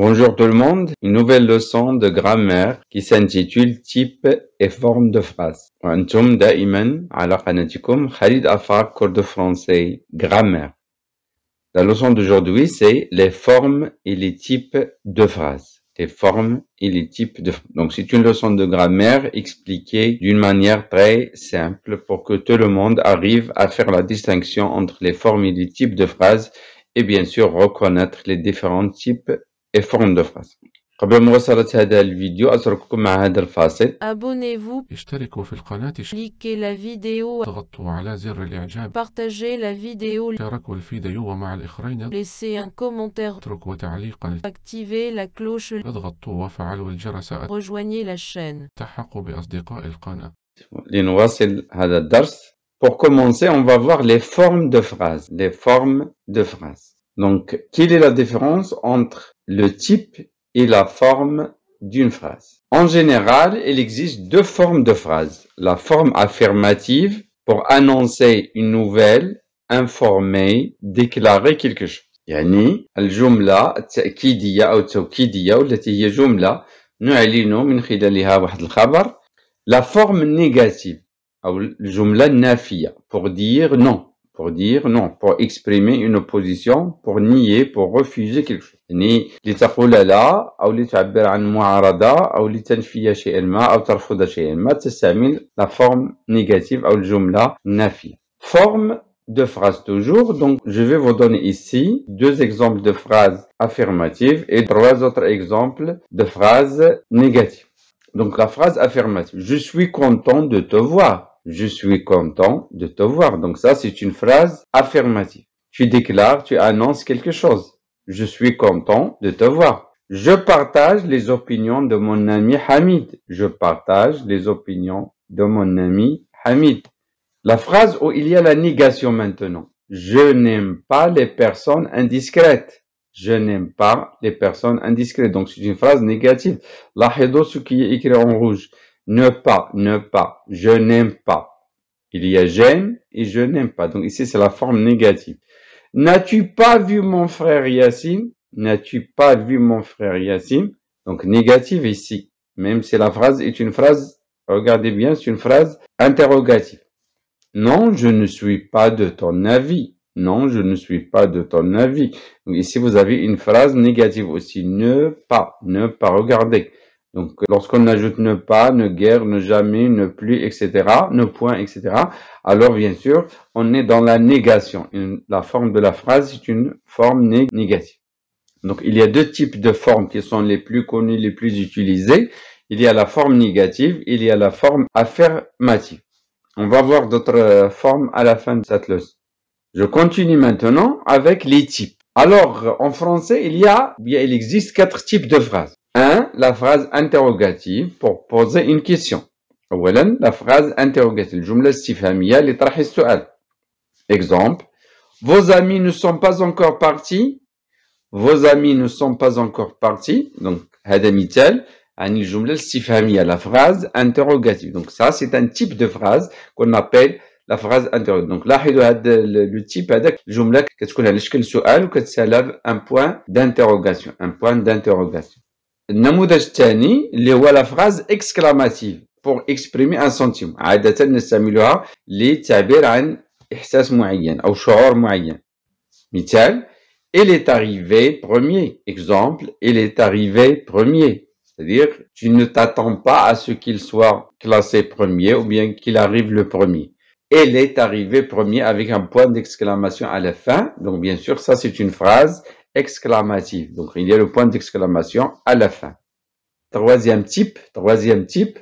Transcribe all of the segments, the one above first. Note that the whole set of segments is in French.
Bonjour tout le monde, une nouvelle leçon de grammaire qui s'intitule type et forme de phrase. Khalid Afar cours de français grammaire. La leçon d'aujourd'hui c'est les formes et les types de phrases. Les formes et les types de Donc c'est une leçon de grammaire expliquée d'une manière très simple pour que tout le monde arrive à faire la distinction entre les formes et les types de phrases et bien sûr reconnaître les différents types et forme de phrase. قبل ما وصلت هذا الفيديو أترككم مع هذا الفاصل Abonnez-vous اشتركوا في القناة Likez la vidéo اضغطوا على زر الإعجاب Partagez la vidéo شاركوا الفيديو مع الآخرين Laissez un commentaire اتركوا تعليقا Activez la cloche اضغطوا وفعلوا الجرس Rejoignez la chaîne التحقوا بأصدقاء القناة لنواصل هذا الدرس Pour commencer, on va voir les formes de phrases. Les formes de phrases. Donc, quelle est la différence entre le type et la forme d'une phrase. En général, il existe deux formes de phrases. La forme affirmative pour annoncer une nouvelle, informer, déclarer quelque chose. La forme négative pour dire non pour dire non, pour exprimer une opposition, pour nier, pour refuser quelque chose. ni ou عن ما ترفض ما la forme négative أو Forme de phrase toujours. Donc, je vais vous donner ici deux exemples de phrases affirmatives et trois autres exemples de phrases négatives. Donc, la phrase affirmative. Je suis content de te voir je suis content de te voir. Donc ça, c'est une phrase affirmative. Tu déclares, tu annonces quelque chose. Je suis content de te voir. Je partage les opinions de mon ami Hamid. Je partage les opinions de mon ami Hamid. La phrase où il y a la négation maintenant. Je n'aime pas les personnes indiscrètes. Je n'aime pas les personnes indiscrètes. Donc c'est une phrase négative. La ce qui est écrit en rouge. Ne pas, ne pas, je n'aime pas. Il y a j'aime et je n'aime pas. Donc ici, c'est la forme négative. N'as-tu pas vu mon frère Yacine? N'as-tu pas vu mon frère Yacine? Donc négative ici. Même si la phrase est une phrase, regardez bien, c'est une phrase interrogative. Non, je ne suis pas de ton avis. Non, je ne suis pas de ton avis. Donc ici, vous avez une phrase négative aussi. Ne pas, ne pas. Regardez. Donc, lorsqu'on ajoute ne pas, ne guère, ne jamais, ne plus, etc., ne point, etc., alors bien sûr, on est dans la négation. la forme de la phrase est une forme négative. Donc, il y a deux types de formes qui sont les plus connues, les plus utilisées. Il y a la forme négative, il y a la forme affirmative. On va voir d'autres euh, formes à la fin de cette leçon. Je continue maintenant avec les types. Alors, en français, il y a, il existe quatre types de phrases. Hein? La phrase interrogative pour poser une question. la phrase interrogative. Jumla Exemple. Vos amis ne sont pas encore partis. Vos amis ne sont pas encore partis. Donc, hadamitel. Ani jumla La phrase interrogative. Donc, ça, c'est un type de phrase qu'on appelle la phrase interrogative. Donc, là, il le type avec ce qu'on a ou a un point d'interrogation? Un point d'interrogation. النموذج الثاني اللي هو pour un un exprimer un sentiment. سنتيم نستعملها للتعبير عن احساس moyen, au شعور moyen. مثال il est arrivé premier exemple il est arrivé premier c'est-à-dire tu ne t'attends pas à ce qu'il soit classé premier ou bien qu'il arrive le premier il est arrivé premier avec un point d'exclamation à la fin donc bien sûr ça c'est une phrase Exclamatif, Donc, il y a le point d'exclamation à la fin. Troisième type, troisième type,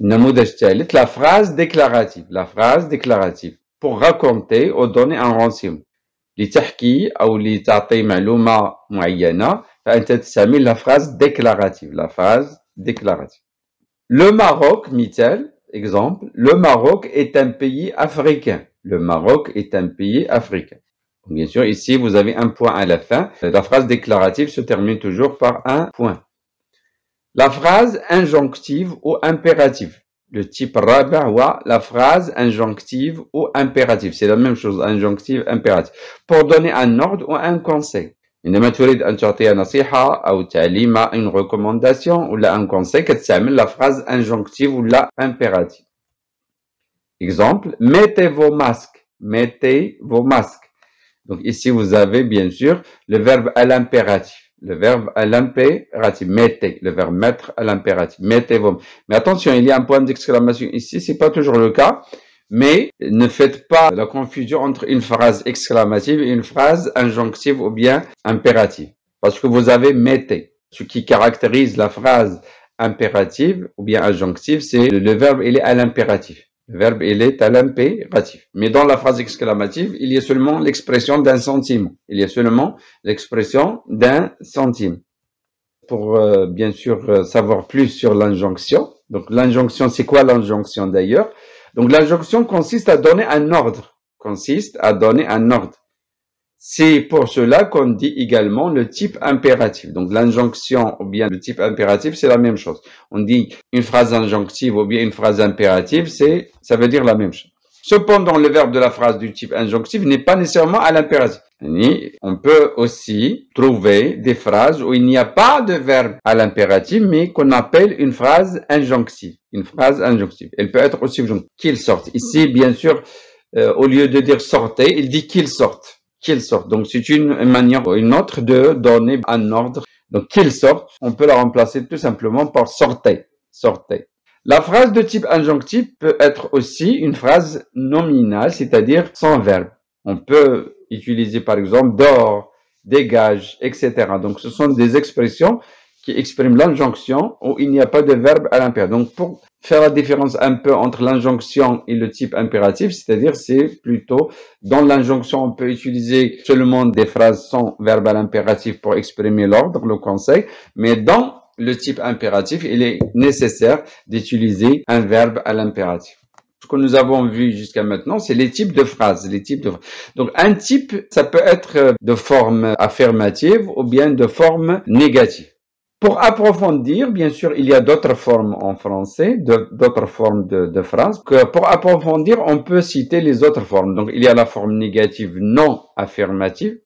la phrase déclarative. La phrase déclarative pour raconter ou donner un renseignement. لتحكي ma'louma لتعطي معلومة Ça, la phrase déclarative. La phrase déclarative. Le Maroc, mitel exemple, le Maroc est un pays africain. Le Maroc est un pays africain. Bien sûr, ici, vous avez un point à la fin. La phrase déclarative se termine toujours par un point. La phrase injonctive ou impérative. Le type rabat la phrase injonctive ou impérative. C'est la même chose, injonctive, impérative. Pour donner un ordre ou un conseil. Une une recommandation ou un conseil la phrase injonctive ou impérative. Exemple, mettez vos masques. Mettez vos masques. Donc ici, vous avez bien sûr le verbe à l'impératif. Le verbe à l'impératif. Mettez. Le verbe mettre à l'impératif. Mettez vous. Mais attention, il y a un point d'exclamation ici. C'est pas toujours le cas. Mais ne faites pas la confusion entre une phrase exclamative et une phrase injonctive ou bien impérative. Parce que vous avez mettez. Ce qui caractérise la phrase impérative ou bien injonctive, c'est le verbe, il est à l'impératif. Le verbe, il est à l'impératif. Mais dans la phrase exclamative, il y a seulement l'expression d'un centime. Il y a seulement l'expression d'un centime. Pour euh, bien sûr euh, savoir plus sur l'injonction. Donc l'injonction, c'est quoi l'injonction d'ailleurs Donc l'injonction consiste à donner un ordre. Consiste à donner un ordre. C'est pour cela qu'on dit également le type impératif. Donc l'injonction ou bien le type impératif, c'est la même chose. On dit une phrase injonctive ou bien une phrase impérative, c'est ça veut dire la même chose. Cependant, le verbe de la phrase du type injonctif n'est pas nécessairement à l'impératif. On peut aussi trouver des phrases où il n'y a pas de verbe à l'impératif, mais qu'on appelle une phrase injonctive. Une phrase injonctive. Elle peut être aussi subjonctive. Qu'il sorte. Ici, bien sûr, euh, au lieu de dire sortez, il dit qu'il sorte qu'ils sortent. Donc c'est une manière ou une autre de donner un ordre. Donc qu'il sortent, on peut la remplacer tout simplement par sortez, sortez. La phrase de type injonctif peut être aussi une phrase nominale, c'est-à-dire sans verbe. On peut utiliser par exemple d'or, dégage, etc. Donc ce sont des expressions qui expriment l'injonction où il n'y a pas de verbe à l'impératif. Donc pour faire la différence un peu entre l'injonction et le type impératif, c'est-à-dire c'est plutôt dans l'injonction on peut utiliser seulement des phrases sans verbe à l'impératif pour exprimer l'ordre, le conseil, mais dans le type impératif, il est nécessaire d'utiliser un verbe à l'impératif. Ce que nous avons vu jusqu'à maintenant, c'est les types de phrases, les types de Donc un type, ça peut être de forme affirmative ou bien de forme négative. Pour approfondir, bien sûr, il y a d'autres formes en français, d'autres formes de, de phrases. Que pour approfondir, on peut citer les autres formes. Donc, il y a la forme négative non affirmative.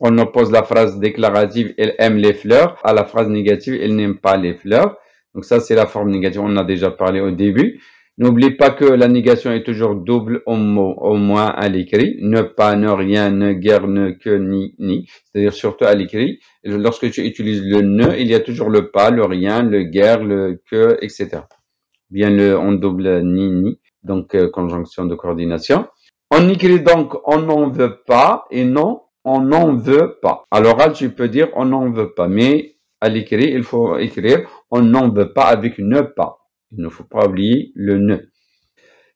On oppose la phrase déclarative « elle aime les fleurs » à la phrase négative « elle n'aime pas les fleurs ». Donc ça, c'est la forme négative, on en a déjà parlé au début. N'oublie pas que la négation est toujours double au mot, au moins à l'écrit. Ne pas, ne rien, ne guère, ne que, ni, ni. C'est-à-dire surtout à l'écrit. Lorsque tu utilises le ne, il y a toujours le pas, le rien, le guère, le que, etc. Bien le, on double ni, ni. Donc, euh, conjonction de coordination. On écrit donc on n'en veut pas et non, on n'en veut pas. À l'oral, tu peux dire on n'en veut pas. Mais à l'écrit, il faut écrire on n'en veut pas avec ne pas. Il ne faut pas oublier le nœud.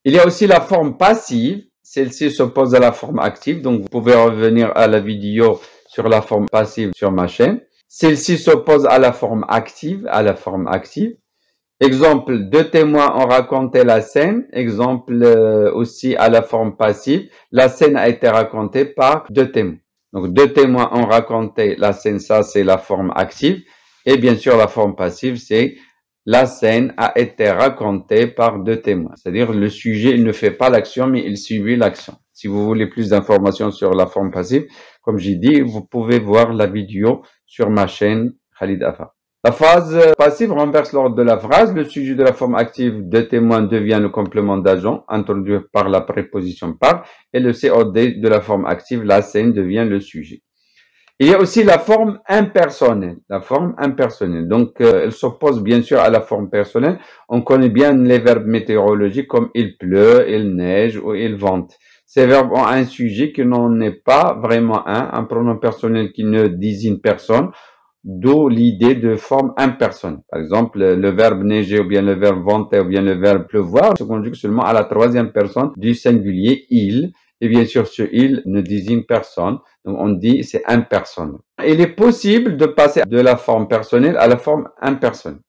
Il y a aussi la forme passive. Celle-ci s'oppose à la forme active. Donc, vous pouvez revenir à la vidéo sur la forme passive sur ma chaîne. Celle-ci s'oppose à la forme active, à la forme active. Exemple, deux témoins ont raconté la scène. Exemple euh, aussi à la forme passive. La scène a été racontée par deux témoins. Donc, deux témoins ont raconté la scène, ça c'est la forme active. Et bien sûr, la forme passive, c'est la scène a été racontée par deux témoins. C'est-à-dire le sujet, ne fait pas l'action, mais il subit l'action. Si vous voulez plus d'informations sur la forme passive, comme j'ai dit, vous pouvez voir la vidéo sur ma chaîne Khalid Afar. La phase passive renverse l'ordre de la phrase. Le sujet de la forme active deux témoins, devient le complément d'agent introduit par la préposition par et le COD de la forme active, la scène devient le sujet. Il y a aussi la forme impersonnelle. La forme impersonnelle. Donc, euh, elle s'oppose bien sûr à la forme personnelle. On connaît bien les verbes météorologiques comme il pleut, il neige ou il vente. Ces verbes ont un sujet qui n'en est pas vraiment un, un pronom personnel qui ne désigne personne, d'où l'idée de forme impersonnelle. Par exemple, le verbe neiger ou bien le verbe venter ou bien le verbe pleuvoir se conjugue seulement à la troisième personne du singulier il. Et bien sûr, ce il ne désigne personne. Donc on dit c'est personne ». Il est possible de passer de la forme personnelle à la forme impersonnelle.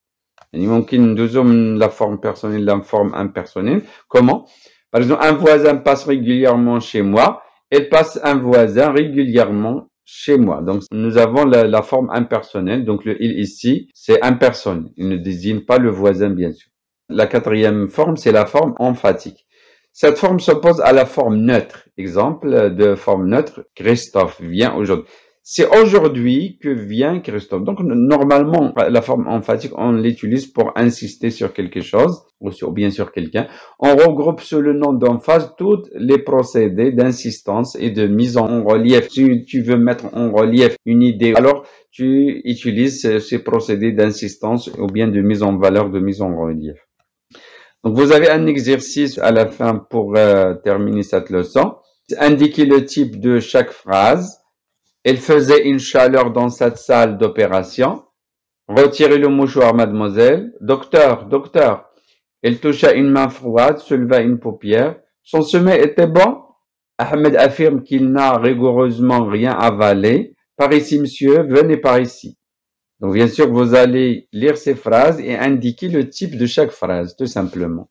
Il manque de la forme personnelle la forme impersonnelle. Comment Par exemple, un voisin passe régulièrement chez moi. Et passe un voisin régulièrement chez moi. Donc, nous avons la, forme impersonnelle. Donc, le il ici, c'est impersonnel. Il ne désigne pas le voisin, bien sûr. La quatrième forme, c'est la forme emphatique. Cette forme s'oppose à la forme neutre. Exemple de forme neutre, Christophe vient aujourd'hui. C'est aujourd'hui que vient Christophe. Donc normalement, la forme emphatique, on l'utilise pour insister sur quelque chose ou, bien sur quelqu'un. On regroupe sous le nom d'emphase toutes les procédés d'insistance et de mise en relief. Si tu veux mettre en relief une idée, alors tu utilises ces procédés d'insistance ou bien de mise en valeur, de mise en relief vous avez un exercice à la fin pour euh, terminer cette leçon. Indiquez le type de chaque phrase. Elle faisait une chaleur dans cette salle d'opération. Retirez le mouchoir, mademoiselle. Docteur, docteur. Elle toucha une main froide, souleva une paupière. Son sommeil était bon. Ahmed affirme qu'il n'a rigoureusement rien avalé. Par ici, monsieur, venez par ici. Donc, bien sûr, vous allez lire ces phrases et indiquer le type de chaque phrase, tout simplement.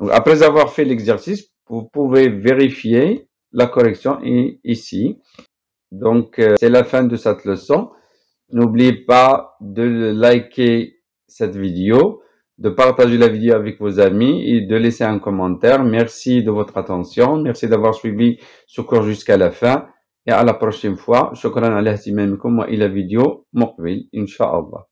Donc, après avoir fait l'exercice, vous pouvez vérifier la correction ici. Donc, euh, c'est la fin de cette leçon. N'oubliez pas de liker cette vidéo, de partager la vidéo avec vos amis et de laisser un commentaire. Merci de votre attention. Merci d'avoir suivi ce cours jusqu'à la fin. et à la prochaine fois. شكرا على اهتمامكم وإلى فيديو مقبل إن شاء الله